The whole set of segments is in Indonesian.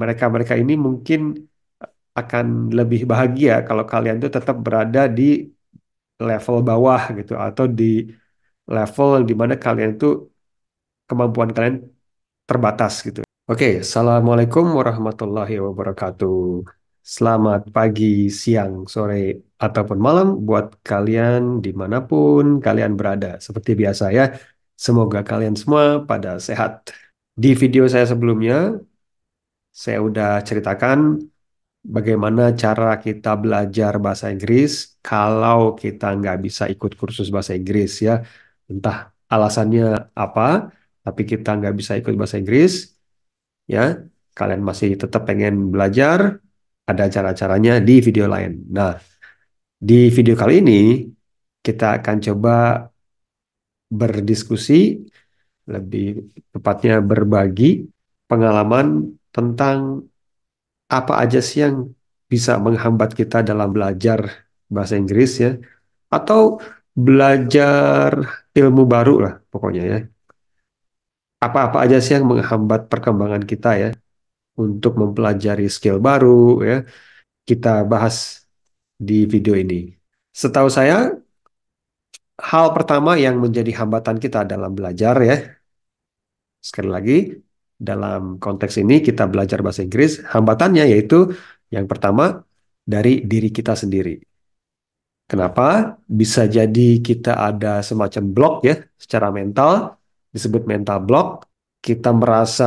mereka-mereka ini mungkin eh, akan lebih bahagia kalau kalian tuh tetap berada di level bawah gitu atau di level di mana kalian tuh kemampuan kalian terbatas gitu. Oke, okay, Assalamualaikum warahmatullahi wabarakatuh. Selamat pagi, siang, sore, ataupun malam buat kalian dimanapun kalian berada. Seperti biasa ya, semoga kalian semua pada sehat. Di video saya sebelumnya, saya udah ceritakan bagaimana cara kita belajar bahasa Inggris kalau kita nggak bisa ikut kursus bahasa Inggris ya. Entah alasannya apa, tapi kita nggak bisa ikut bahasa Inggris, ya kalian masih tetap pengen belajar, ada cara-caranya di video lain. Nah, di video kali ini kita akan coba berdiskusi, lebih tepatnya berbagi pengalaman tentang apa aja sih yang bisa menghambat kita dalam belajar bahasa Inggris ya atau belajar ilmu baru lah pokoknya ya. Apa-apa aja sih yang menghambat perkembangan kita ya untuk mempelajari skill baru ya. Kita bahas di video ini. Setahu saya hal pertama yang menjadi hambatan kita dalam belajar ya. Sekali lagi, dalam konteks ini kita belajar bahasa Inggris, hambatannya yaitu yang pertama dari diri kita sendiri. Kenapa? Bisa jadi kita ada semacam blok ya secara mental, disebut mental block. Kita merasa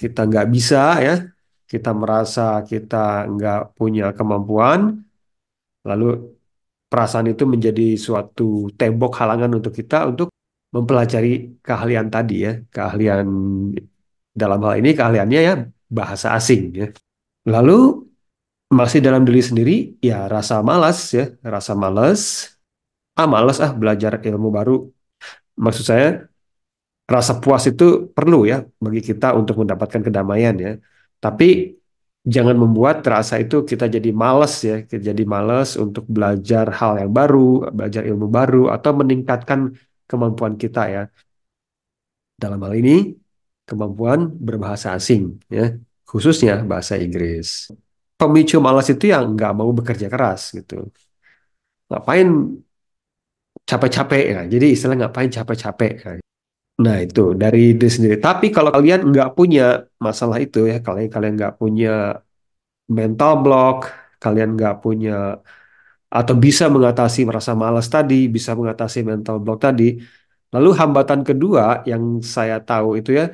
kita nggak bisa ya, kita merasa kita nggak punya kemampuan, lalu perasaan itu menjadi suatu tembok halangan untuk kita untuk mempelajari keahlian tadi ya, keahlian dalam hal ini keahliannya ya bahasa asing ya. Lalu masih dalam diri sendiri ya rasa malas ya, rasa malas. Ah malas ah belajar ilmu baru. Maksud saya rasa puas itu perlu ya bagi kita untuk mendapatkan kedamaian ya. Tapi jangan membuat rasa itu kita jadi malas ya, kita jadi malas untuk belajar hal yang baru, belajar ilmu baru atau meningkatkan kemampuan kita ya. Dalam hal ini kemampuan berbahasa asing, ya khususnya bahasa Inggris. Pemicu malas itu yang nggak mau bekerja keras gitu. Ngapain capek-capek ya? Jadi istilah ngapain capek-capek. Ya. Nah itu dari diri sendiri. Tapi kalau kalian nggak punya masalah itu ya, kalian kalian nggak punya mental block, kalian nggak punya atau bisa mengatasi merasa malas tadi, bisa mengatasi mental block tadi. Lalu hambatan kedua yang saya tahu itu ya,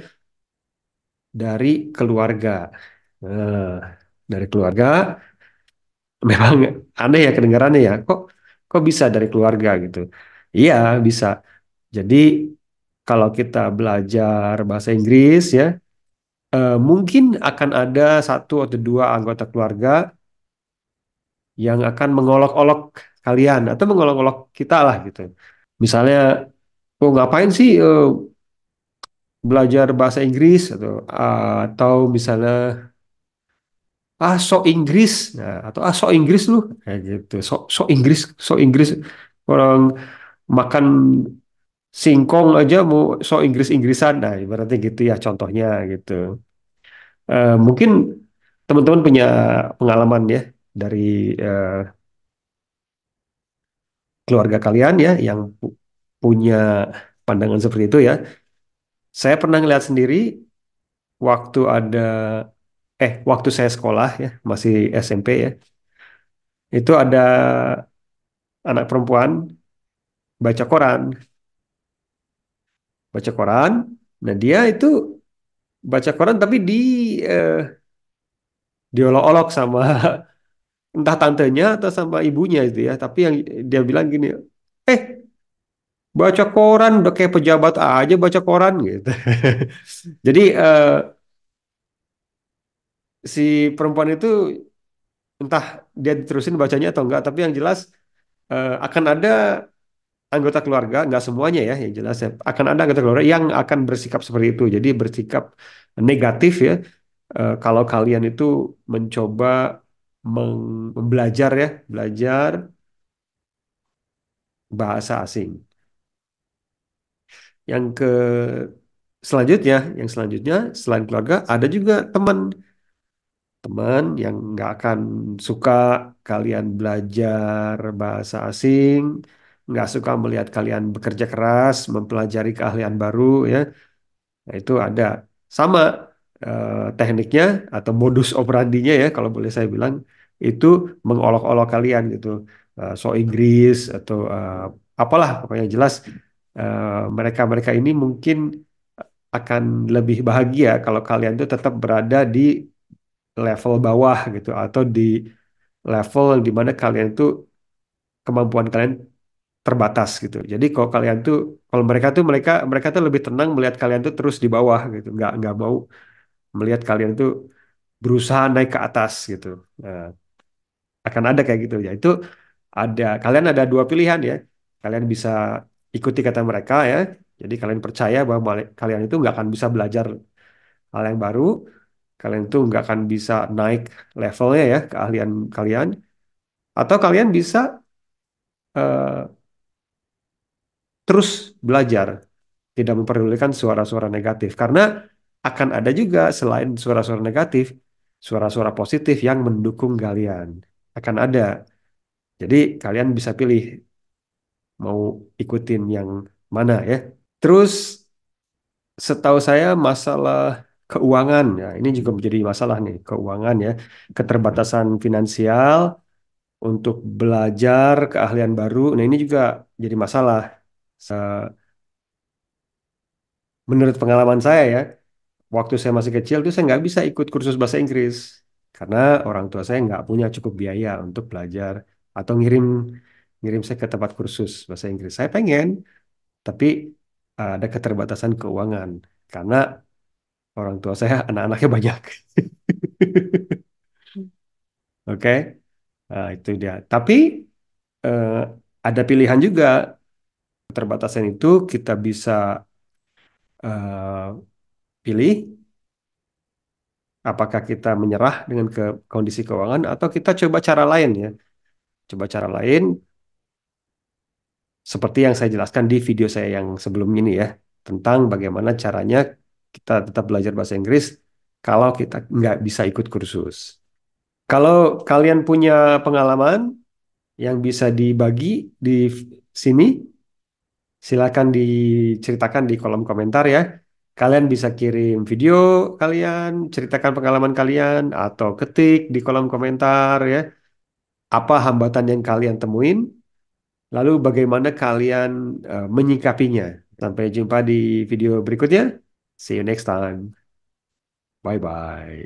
dari keluarga. Nah, dari keluarga memang aneh ya kedengarannya ya. Kok kok bisa dari keluarga gitu? Iya, bisa. Jadi kalau kita belajar bahasa Inggris ya, eh, mungkin akan ada satu atau dua anggota keluarga yang akan mengolok-olok kalian atau mengolok-olok kita lah gitu. Misalnya, oh ngapain sih eh, belajar bahasa Inggris atau eh, atau misalnya ah so Inggris nah, atau ah so Inggris lu kayak gitu so so Inggris so Inggris orang makan singkong aja mau so Inggris Inggrisan nah berarti gitu ya contohnya gitu uh, mungkin teman-teman punya pengalaman ya dari uh, keluarga kalian ya yang pu punya pandangan seperti itu ya saya pernah ngeliat sendiri waktu ada eh waktu saya sekolah ya masih SMP ya itu ada anak perempuan baca koran baca koran nah dia itu baca koran tapi di eh, diolok-olok sama entah tantenya atau sama ibunya itu ya tapi yang dia bilang gini eh baca koran udah kayak pejabat aja baca koran gitu. Jadi uh, si perempuan itu entah dia terusin bacanya atau enggak, tapi yang jelas uh, akan ada anggota keluarga, nggak semuanya ya, yang jelas ya, akan ada anggota keluarga yang akan bersikap seperti itu. Jadi bersikap negatif ya, uh, kalau kalian itu mencoba membelajar ya, belajar bahasa asing. Yang ke selanjutnya, yang selanjutnya selain keluarga ada juga teman. Teman yang nggak akan suka kalian belajar bahasa asing, nggak suka melihat kalian bekerja keras, mempelajari keahlian baru ya. Nah, itu ada. Sama eh, tekniknya atau modus operandinya ya kalau boleh saya bilang itu mengolok-olok kalian gitu. Uh, so Inggris atau uh, apalah pokoknya jelas Eh, mereka-mereka ini mungkin akan lebih bahagia kalau kalian tuh tetap berada di level bawah gitu atau di level di mana kalian tuh kemampuan kalian terbatas gitu. Jadi kalau kalian tuh kalau mereka tuh mereka mereka tuh lebih tenang melihat kalian tuh terus di bawah gitu. Nggak nggak mau melihat kalian tuh berusaha naik ke atas gitu. Nah, akan ada kayak gitu ya. Itu ada kalian ada dua pilihan ya. Kalian bisa ikuti kata mereka ya. Jadi kalian percaya bahwa kalian itu nggak akan bisa belajar hal yang baru, kalian itu nggak akan bisa naik levelnya ya keahlian kalian, atau kalian bisa uh, terus belajar, tidak memperdulikan suara-suara negatif karena akan ada juga selain suara-suara negatif, suara-suara positif yang mendukung kalian akan ada. Jadi kalian bisa pilih mau ikutin yang mana ya. Terus setahu saya masalah keuangan ya ini juga menjadi masalah nih keuangan ya keterbatasan finansial untuk belajar keahlian baru. Nah ini juga jadi masalah. Menurut pengalaman saya ya, waktu saya masih kecil tuh saya nggak bisa ikut kursus bahasa Inggris karena orang tua saya nggak punya cukup biaya untuk belajar atau ngirim ngirim saya ke tempat kursus bahasa Inggris. Saya pengen, tapi ada keterbatasan keuangan karena orang tua saya anak-anaknya banyak. Oke, okay? nah, itu dia. Tapi uh, ada pilihan juga keterbatasan itu kita bisa uh, pilih apakah kita menyerah dengan ke kondisi keuangan atau kita coba cara lain ya coba cara lain seperti yang saya jelaskan di video saya yang sebelumnya ini ya tentang bagaimana caranya kita tetap belajar bahasa Inggris kalau kita nggak bisa ikut kursus. Kalau kalian punya pengalaman yang bisa dibagi di sini, silakan diceritakan di kolom komentar ya. Kalian bisa kirim video kalian, ceritakan pengalaman kalian, atau ketik di kolom komentar ya. Apa hambatan yang kalian temuin Lalu bagaimana kalian uh, menyikapinya? Sampai jumpa di video berikutnya. See you next time. Bye bye.